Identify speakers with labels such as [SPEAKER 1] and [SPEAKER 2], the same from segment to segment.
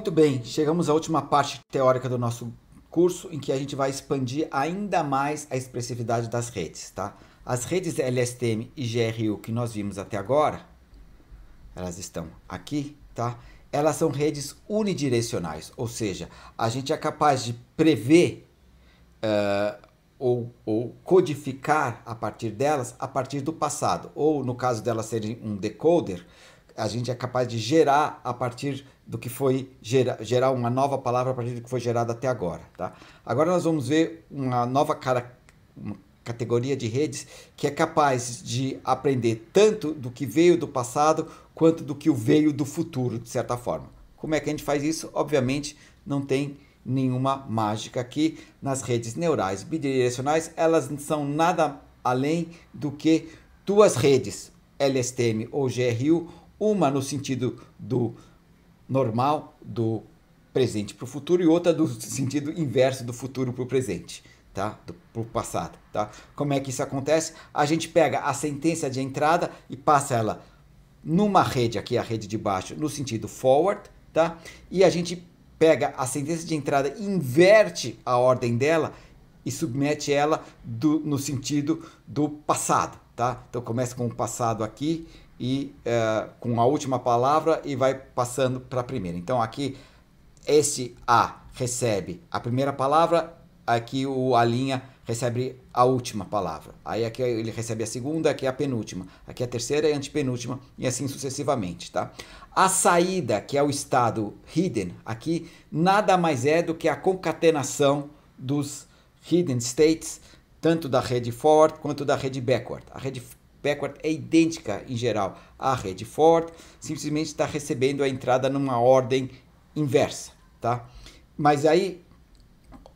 [SPEAKER 1] Muito bem, chegamos à última parte teórica do nosso curso, em que a gente vai expandir ainda mais a expressividade das redes, tá? As redes LSTM e GRU que nós vimos até agora, elas estão aqui, tá? Elas são redes unidirecionais, ou seja, a gente é capaz de prever uh, ou, ou, codificar a partir delas a partir do passado, ou no caso delas serem um decoder, a gente é capaz de gerar a partir do que foi gera, gerar uma nova palavra a partir do que foi gerado até agora. Tá? Agora nós vamos ver uma nova cara, uma categoria de redes que é capaz de aprender tanto do que veio do passado quanto do que veio do futuro, de certa forma. Como é que a gente faz isso? Obviamente não tem nenhuma mágica aqui nas redes neurais bidirecionais, elas não são nada além do que duas redes, LSTM ou GRU, uma no sentido do normal, do presente para o futuro, e outra do sentido inverso do futuro para o presente, tá? Para o passado, tá? Como é que isso acontece? A gente pega a sentença de entrada e passa ela numa rede, aqui a rede de baixo, no sentido forward, tá? E a gente pega a sentença de entrada, inverte a ordem dela e submete ela do, no sentido do passado, tá? Então começa com o passado aqui, e uh, com a última palavra e vai passando para a primeira. Então aqui esse A recebe a primeira palavra, aqui o a linha recebe a última palavra. Aí aqui ele recebe a segunda, aqui a penúltima, aqui a terceira e a antepenúltima e assim sucessivamente, tá? A saída, que é o estado hidden, aqui nada mais é do que a concatenação dos hidden states, tanto da rede forward quanto da rede backward. A rede backward é idêntica em geral à rede forward, simplesmente está recebendo a entrada numa ordem inversa, tá? Mas aí,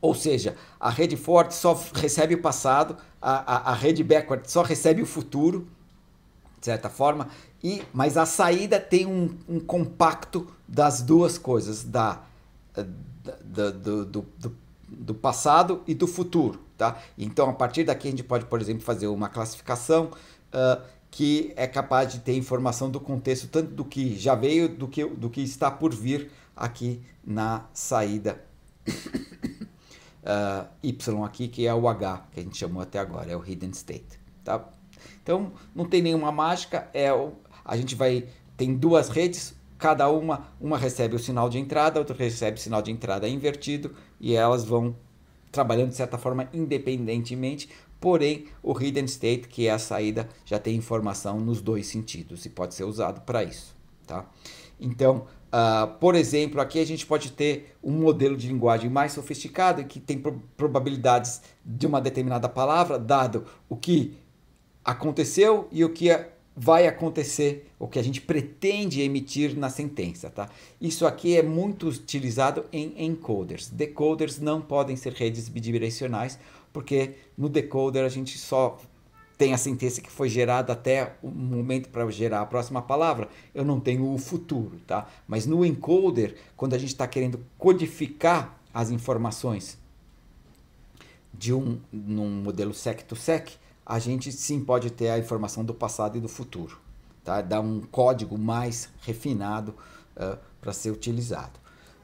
[SPEAKER 1] ou seja, a rede forward só recebe o passado, a, a, a rede backward só recebe o futuro, de certa forma, e mas a saída tem um, um compacto das duas coisas, da, da do, do, do, do passado e do futuro. Tá? Então, a partir daqui, a gente pode, por exemplo, fazer uma classificação uh, que é capaz de ter informação do contexto, tanto do que já veio, do que, do que está por vir aqui na saída uh, Y aqui, que é o H, que a gente chamou até agora, é o Hidden State. Tá? Então, não tem nenhuma mágica, é o, a gente vai, tem duas redes, cada uma, uma recebe o sinal de entrada, outra recebe o sinal de entrada invertido, e elas vão trabalhando de certa forma independentemente, porém o hidden state, que é a saída, já tem informação nos dois sentidos e pode ser usado para isso. Tá? Então, uh, por exemplo, aqui a gente pode ter um modelo de linguagem mais sofisticado que tem pro probabilidades de uma determinada palavra, dado o que aconteceu e o que vai acontecer o que a gente pretende emitir na sentença, tá? Isso aqui é muito utilizado em encoders. Decoders não podem ser redes bidirecionais, porque no decoder a gente só tem a sentença que foi gerada até o momento para gerar a próxima palavra. Eu não tenho o futuro, tá? Mas no encoder, quando a gente está querendo codificar as informações de um num modelo sec to sec, a gente sim pode ter a informação do passado e do futuro. Tá? Dá um código mais refinado uh, para ser utilizado.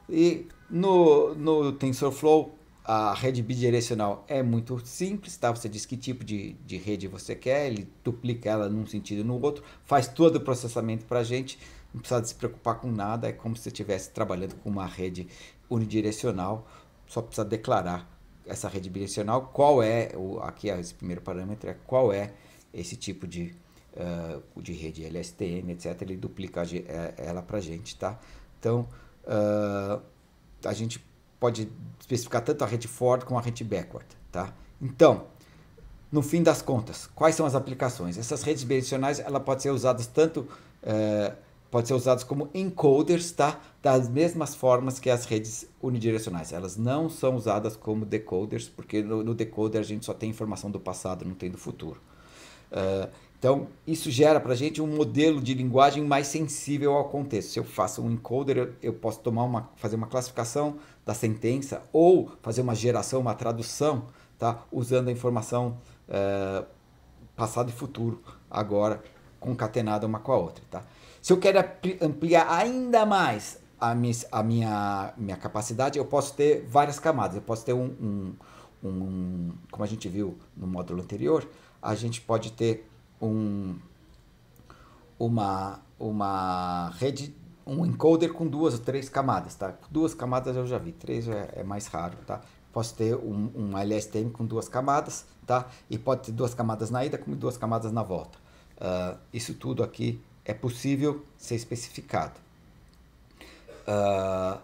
[SPEAKER 1] E no, no TensorFlow, a rede bidirecional é muito simples, tá? Você diz que tipo de, de rede você quer, ele duplica ela num sentido e no outro, faz todo o processamento para a gente, não precisa se preocupar com nada, é como se você estivesse trabalhando com uma rede unidirecional, só precisa declarar essa rede bidirecional, qual é, o aqui é esse primeiro parâmetro é qual é esse tipo de, uh, de rede LSTM, etc. Ele duplica é, ela para a gente, tá? Então, uh, a gente pode especificar tanto a rede forward como a rede backward, tá? Então, no fim das contas, quais são as aplicações? Essas redes bidirecionais, ela pode ser usadas tanto... Uh, Pode ser usados como encoders, tá? Das mesmas formas que as redes unidirecionais. Elas não são usadas como decoders, porque no, no decoder a gente só tem informação do passado, não tem do futuro. Uh, então, isso gera para a gente um modelo de linguagem mais sensível ao contexto. Se eu faço um encoder, eu, eu posso tomar uma, fazer uma classificação da sentença ou fazer uma geração, uma tradução, tá? usando a informação uh, passado e futuro agora concatenada uma com a outra, tá? Se eu quero ampliar ainda mais a, a minha, minha capacidade, eu posso ter várias camadas. Eu posso ter um, um, um, como a gente viu no módulo anterior, a gente pode ter um, uma, uma rede, um encoder com duas ou três camadas, tá? Duas camadas eu já vi, três é, é mais raro, tá? Posso ter um, um LSTM com duas camadas, tá? E pode ter duas camadas na ida como duas camadas na volta. Uh, isso tudo aqui é possível ser especificado. Uh,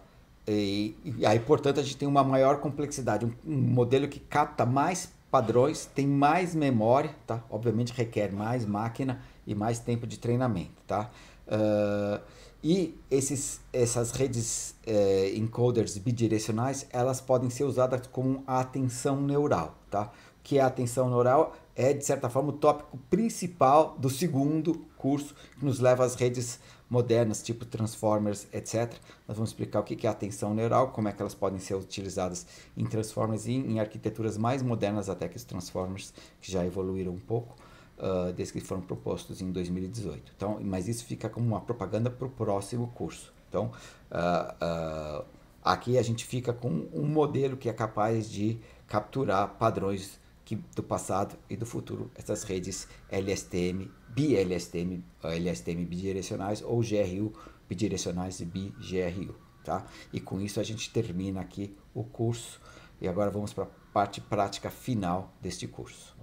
[SPEAKER 1] e, e, aí, portanto, a gente tem uma maior complexidade, um, um, modelo que capta mais padrões, tem mais memória, tá? Obviamente requer mais máquina e mais tempo de treinamento, tá? Uh, e esses, essas redes eh, encoders bidirecionais, elas podem ser usadas como atenção neural, tá? O que é a atenção neural? é, de certa forma, o tópico principal do segundo curso, que nos leva às redes modernas, tipo Transformers, etc. Nós vamos explicar o que é a atenção neural, como é que elas podem ser utilizadas em Transformers e em arquiteturas mais modernas até que os Transformers, que já evoluíram um pouco. Uh, desde que foram propostos em 2018. Então, mas isso fica como uma propaganda para o próximo curso. Então, uh, uh, aqui a gente fica com um modelo que é capaz de capturar padrões que do passado e do futuro essas redes LSTM, BLSTM, eh, LSTM bidirecionais ou GRU bidirecionais e BGRU, tá? E com isso a gente termina aqui o curso e agora vamos para a parte prática final deste curso.